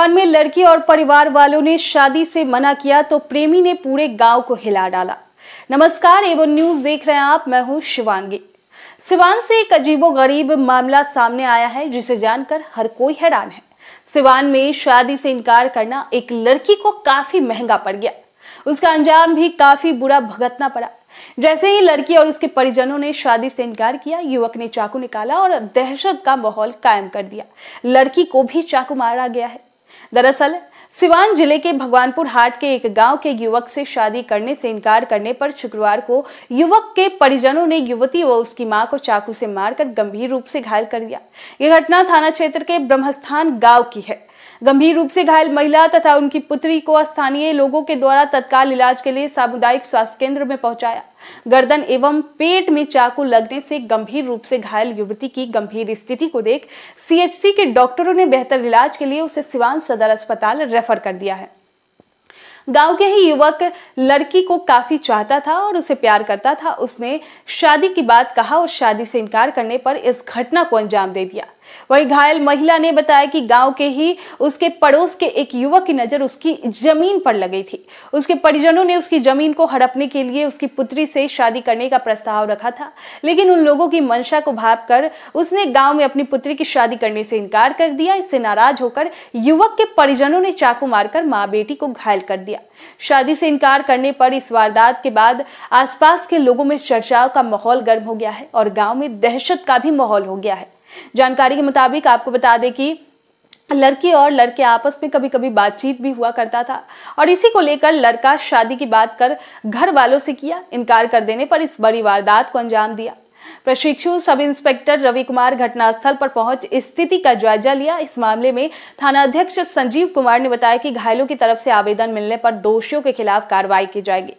पान में लड़की और परिवार वालों ने शादी से मना किया तो प्रेमी ने पूरे गांव को हिला डाला नमस्कार एवं न्यूज देख रहे हैं आप मैं हूं शिवांगी सिवान से एक अजीबो गरीब मामला सामने आया है जिसे जानकर हर कोई हैरान है सिवान में शादी से इनकार करना एक लड़की को काफी महंगा पड़ गया उसका अंजाम भी काफी बुरा भगतना पड़ा जैसे ही लड़की और उसके परिजनों ने शादी से इनकार किया युवक ने चाकू निकाला और दहशत का माहौल कायम कर दिया लड़की को भी चाकू मारा गया है दरअसल सिवान जिले के भगवानपुर हाट के एक गांव के युवक से शादी करने से इनकार करने पर शुक्रवार को युवक के परिजनों ने युवती व उसकी मां को चाकू से मारकर गंभीर रूप से घायल कर दिया यह घटना थाना क्षेत्र के ब्रह्मस्थान गांव की है गंभीर रूप से घायल महिला तथा उनकी पुत्री को स्थानीय लोगों के द्वारा तत्काल इलाज के लिए सामुदायिक स्वास्थ्य केंद्र में पहुंचाया गर्दन एवं पेट में चाकू लगने से गंभीर रूप से घायल युवती की गंभीर स्थिति को देख सीएचसी के डॉक्टरों ने बेहतर इलाज के लिए उसे सिवान सदर अस्पताल रेफर कर दिया है गांव के ही युवक लड़की को काफी चाहता था और उसे प्यार करता था उसने शादी की बात कहा और शादी से इनकार करने पर इस घटना को अंजाम दे दिया वही घायल महिला ने बताया कि गांव के ही उसके पड़ोस के एक युवक की नजर उसकी जमीन पर लगी थी उसके परिजनों ने उसकी जमीन को हड़पने के लिए उसकी पुत्री से शादी करने का प्रस्ताव रखा था लेकिन उन लोगों की मंशा को भाप कर उसने गांव में अपनी पुत्री की शादी करने से इनकार कर दिया इससे नाराज होकर युवक के परिजनों ने चाकू मारकर मां बेटी को घायल कर दिया दिया शादी से इनकार करने पर इस वारदात के बाद आसपास के लोगों में चर्चाओं का माहौल गर्म हो गया है और गांव में दहशत का भी माहौल हो गया है जानकारी के मुताबिक आपको बता दें कि लड़की और लड़के आपस में कभी कभी बातचीत भी हुआ करता था और इसी को लेकर लड़का शादी की बात कर घर वालों से किया इनकार कर देने पर इस बड़ी वारदात को अंजाम दिया प्रशिक्षु सब इंस्पेक्टर रवि कुमार घटनास्थल पर पहुंच स्थिति का जायजा लिया इस मामले में थानाध्यक्ष संजीव कुमार ने बताया कि घायलों की तरफ से आवेदन मिलने पर दोषियों के खिलाफ कार्रवाई की जाएगी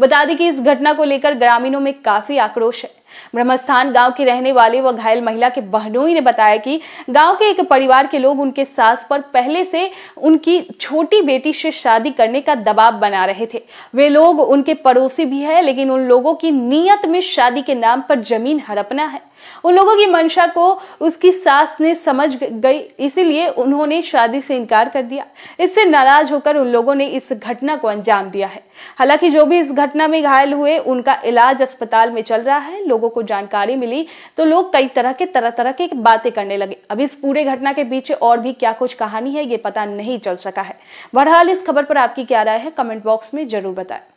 बता दें कि इस घटना को लेकर ग्रामीणों में काफी आक्रोश है ब्रह्मस्थान गांव की रहने वाले व घायल महिला के बहनोई ने बताया कि गांव के एक परिवार के लोग उनके सास पर पहले से उनकी छोटी बेटी से शादी करने का दबाव बना रहे थे वे लोग उनके पड़ोसी भी है लेकिन उन लोगों की नीयत में शादी के नाम पर जमीन हड़पना है उन लोगों की मंशा को उसकी सास ने समझ गई इसीलिए उन्होंने शादी से इनकार कर दिया इससे नाराज होकर उन लोगों ने इस घटना को अंजाम दिया है हालांकि जो भी इस घटना में घायल हुए उनका इलाज अस्पताल में चल रहा है लोगों को जानकारी मिली तो लोग कई तरह के तरह तरह की बातें करने लगे अब इस पूरे घटना के पीछे और भी क्या कुछ कहानी है ये पता नहीं चल सका है बहरहाल इस खबर पर आपकी क्या राय है कमेंट बॉक्स में जरूर बताएं